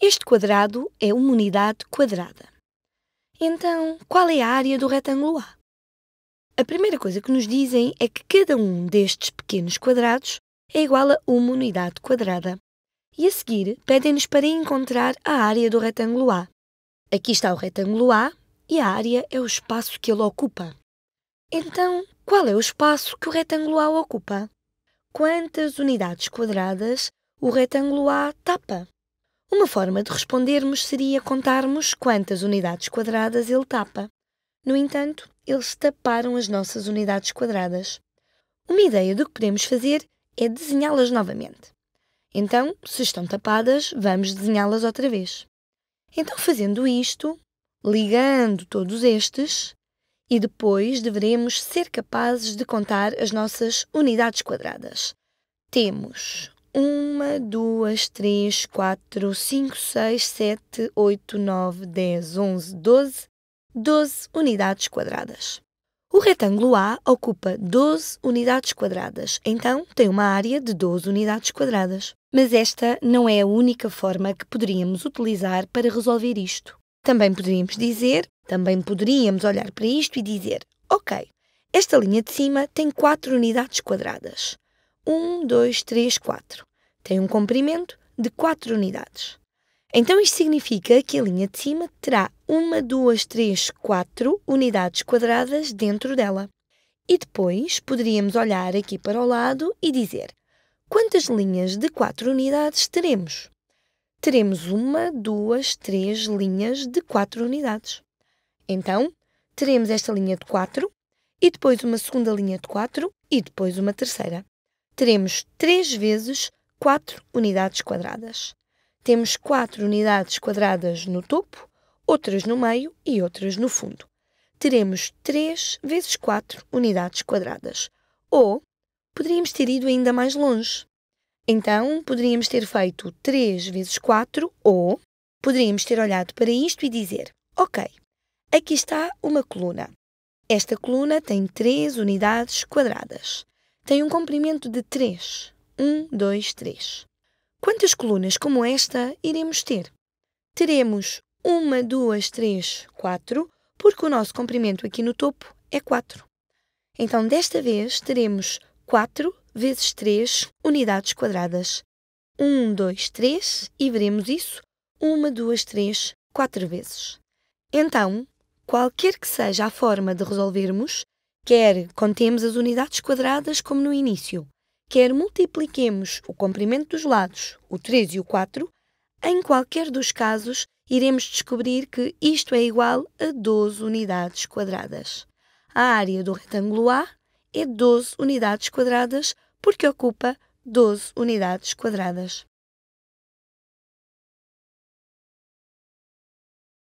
Este quadrado é uma unidade quadrada. Então, qual é a área do retângulo A? A primeira coisa que nos dizem é que cada um destes pequenos quadrados é igual a uma unidade quadrada. E a seguir, pedem-nos para encontrar a área do retângulo A. Aqui está o retângulo A e a área é o espaço que ele ocupa. Então, qual é o espaço que o retângulo A ocupa? Quantas unidades quadradas o retângulo A tapa? Uma forma de respondermos seria contarmos quantas unidades quadradas ele tapa. No entanto, eles taparam as nossas unidades quadradas. Uma ideia do que podemos fazer é desenhá-las novamente. Então, se estão tapadas, vamos desenhá-las outra vez. Então, fazendo isto, ligando todos estes, e depois deveremos ser capazes de contar as nossas unidades quadradas. Temos uma, duas, três, quatro, cinco, seis, sete, oito, nove, dez, onze, doze, doze unidades quadradas. O retângulo A ocupa 12 unidades quadradas, então tem uma área de 12 unidades quadradas. Mas esta não é a única forma que poderíamos utilizar para resolver isto. Também poderíamos dizer, também poderíamos olhar para isto e dizer: OK, esta linha de cima tem 4 unidades quadradas. 1, 2, 3, 4 tem um comprimento de 4 unidades. Então isto significa que a linha de cima terá 1, 2, 3, 4 unidades quadradas dentro dela. E depois poderíamos olhar aqui para o lado e dizer quantas linhas de 4 unidades teremos? Teremos 1, 2, 3 linhas de 4 unidades. Então, teremos esta linha de 4 e depois uma segunda linha de 4 e depois uma terceira. Teremos 3 vezes 4 unidades quadradas. Temos 4 unidades quadradas no topo, outras no meio e outras no fundo. Teremos 3 vezes 4 unidades quadradas. Ou poderíamos ter ido ainda mais longe. Então, poderíamos ter feito 3 vezes 4 ou poderíamos ter olhado para isto e dizer: OK, aqui está uma coluna. Esta coluna tem 3 unidades quadradas. Tem um comprimento de 3. 1, 2, 3. Quantas colunas como esta iremos ter? Teremos 1, 2, 3, 4, porque o nosso comprimento aqui no topo é 4. Então, desta vez, teremos 4 vezes 3 unidades quadradas. 1, 2, 3 e veremos isso 1, 2, 3, 4 vezes. Então, qualquer que seja a forma de resolvermos, quer contemos as unidades quadradas como no início, quer multipliquemos o comprimento dos lados, o 3 e o 4, em qualquer dos casos iremos descobrir que isto é igual a 12 unidades quadradas. A área do retângulo A é 12 unidades quadradas porque ocupa 12 unidades quadradas.